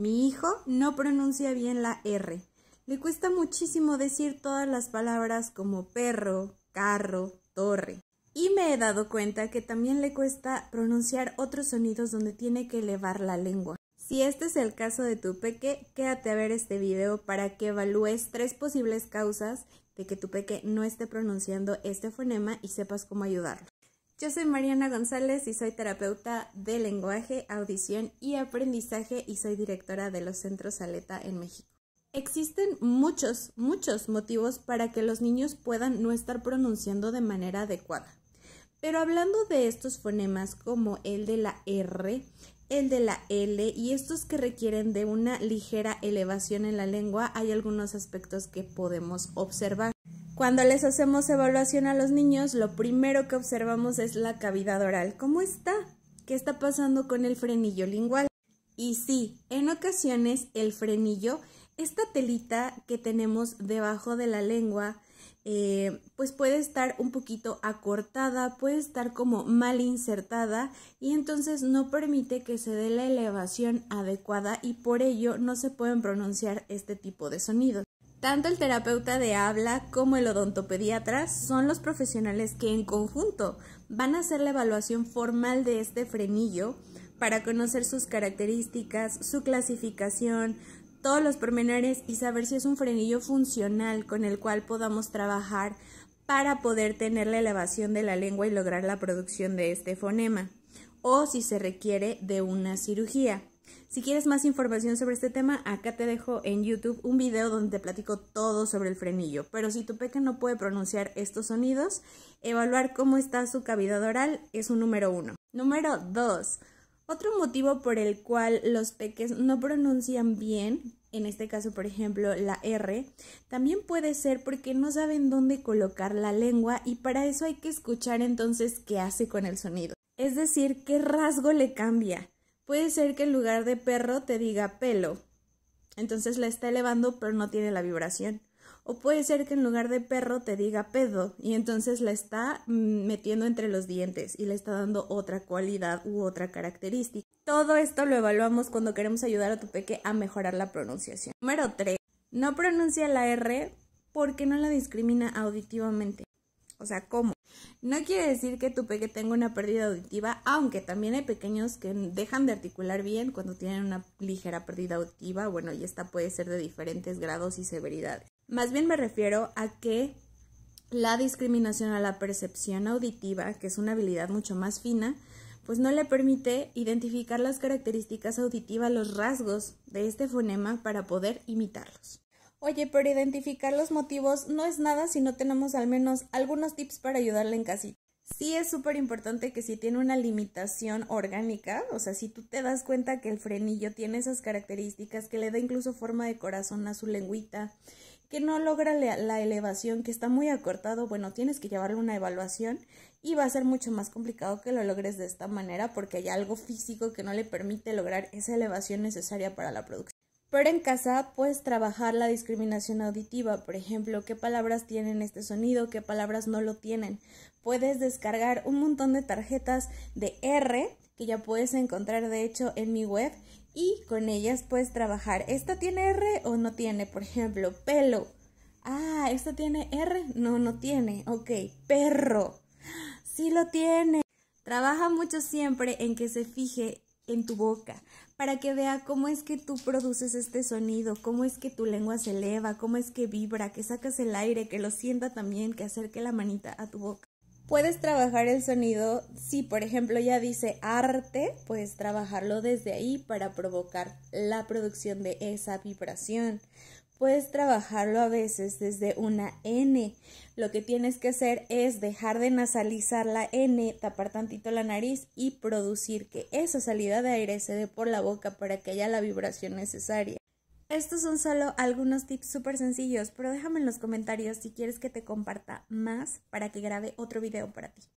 Mi hijo no pronuncia bien la R. Le cuesta muchísimo decir todas las palabras como perro, carro, torre. Y me he dado cuenta que también le cuesta pronunciar otros sonidos donde tiene que elevar la lengua. Si este es el caso de tu peque, quédate a ver este video para que evalúes tres posibles causas de que tu peque no esté pronunciando este fonema y sepas cómo ayudarlo. Yo soy Mariana González y soy terapeuta de lenguaje, audición y aprendizaje y soy directora de los centros Aleta en México. Existen muchos, muchos motivos para que los niños puedan no estar pronunciando de manera adecuada. Pero hablando de estos fonemas como el de la R, el de la L y estos que requieren de una ligera elevación en la lengua, hay algunos aspectos que podemos observar. Cuando les hacemos evaluación a los niños, lo primero que observamos es la cavidad oral. ¿Cómo está? ¿Qué está pasando con el frenillo lingual? Y sí, en ocasiones el frenillo, esta telita que tenemos debajo de la lengua, eh, pues puede estar un poquito acortada, puede estar como mal insertada y entonces no permite que se dé la elevación adecuada y por ello no se pueden pronunciar este tipo de sonidos. Tanto el terapeuta de habla como el odontopediatra son los profesionales que en conjunto van a hacer la evaluación formal de este frenillo para conocer sus características, su clasificación, todos los pormenores y saber si es un frenillo funcional con el cual podamos trabajar para poder tener la elevación de la lengua y lograr la producción de este fonema o si se requiere de una cirugía. Si quieres más información sobre este tema, acá te dejo en YouTube un video donde te platico todo sobre el frenillo. Pero si tu peque no puede pronunciar estos sonidos, evaluar cómo está su cavidad oral es un número uno. Número dos. Otro motivo por el cual los peques no pronuncian bien, en este caso por ejemplo la R, también puede ser porque no saben dónde colocar la lengua y para eso hay que escuchar entonces qué hace con el sonido. Es decir, qué rasgo le cambia. Puede ser que en lugar de perro te diga pelo. Entonces la está elevando pero no tiene la vibración. O puede ser que en lugar de perro te diga pedo y entonces la está mm, metiendo entre los dientes y le está dando otra cualidad u otra característica. Todo esto lo evaluamos cuando queremos ayudar a tu peque a mejorar la pronunciación. Número 3. No pronuncia la R porque no la discrimina auditivamente. O sea, ¿cómo? No quiere decir que tu peque tenga una pérdida auditiva, aunque también hay pequeños que dejan de articular bien cuando tienen una ligera pérdida auditiva. Bueno, y esta puede ser de diferentes grados y severidades. Más bien me refiero a que la discriminación a la percepción auditiva, que es una habilidad mucho más fina, pues no le permite identificar las características auditivas, los rasgos de este fonema para poder imitarlos. Oye, pero identificar los motivos no es nada si no tenemos al menos algunos tips para ayudarle en casita. Sí es súper importante que si tiene una limitación orgánica, o sea, si tú te das cuenta que el frenillo tiene esas características, que le da incluso forma de corazón a su lengüita, que no logra la elevación, que está muy acortado, bueno, tienes que llevarle una evaluación y va a ser mucho más complicado que lo logres de esta manera porque hay algo físico que no le permite lograr esa elevación necesaria para la producción. Pero en casa puedes trabajar la discriminación auditiva, por ejemplo, qué palabras tienen este sonido, qué palabras no lo tienen. Puedes descargar un montón de tarjetas de R que ya puedes encontrar de hecho en mi web y con ellas puedes trabajar. ¿Esta tiene R o no tiene? Por ejemplo, pelo. Ah, ¿esta tiene R? No, no tiene. Ok, perro. Sí lo tiene. Trabaja mucho siempre en que se fije en tu boca, para que vea cómo es que tú produces este sonido, cómo es que tu lengua se eleva, cómo es que vibra, que sacas el aire, que lo sienta también, que acerque la manita a tu boca. Puedes trabajar el sonido, si por ejemplo ya dice arte, puedes trabajarlo desde ahí para provocar la producción de esa vibración. Puedes trabajarlo a veces desde una N. Lo que tienes que hacer es dejar de nasalizar la N, tapar tantito la nariz y producir que esa salida de aire se dé por la boca para que haya la vibración necesaria. Estos son solo algunos tips súper sencillos, pero déjame en los comentarios si quieres que te comparta más para que grabe otro video para ti.